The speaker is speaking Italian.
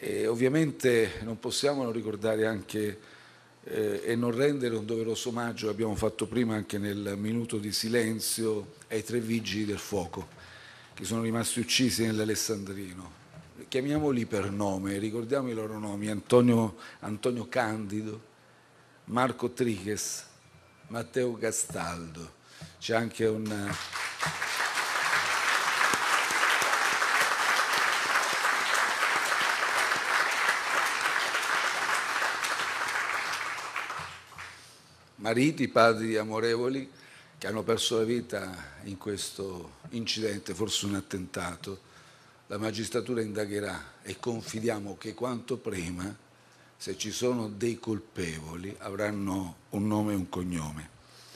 E ovviamente non possiamo non ricordare anche eh, e non rendere un doveroso omaggio che abbiamo fatto prima anche nel minuto di silenzio ai tre vigili del fuoco che sono rimasti uccisi nell'Alessandrino. Chiamiamoli per nome, ricordiamo i loro nomi, Antonio, Antonio Candido, Marco Triches, Matteo Castaldo. C'è anche un... mariti, padri amorevoli che hanno perso la vita in questo incidente, forse un attentato. La magistratura indagherà e confidiamo che quanto prima, se ci sono dei colpevoli, avranno un nome e un cognome.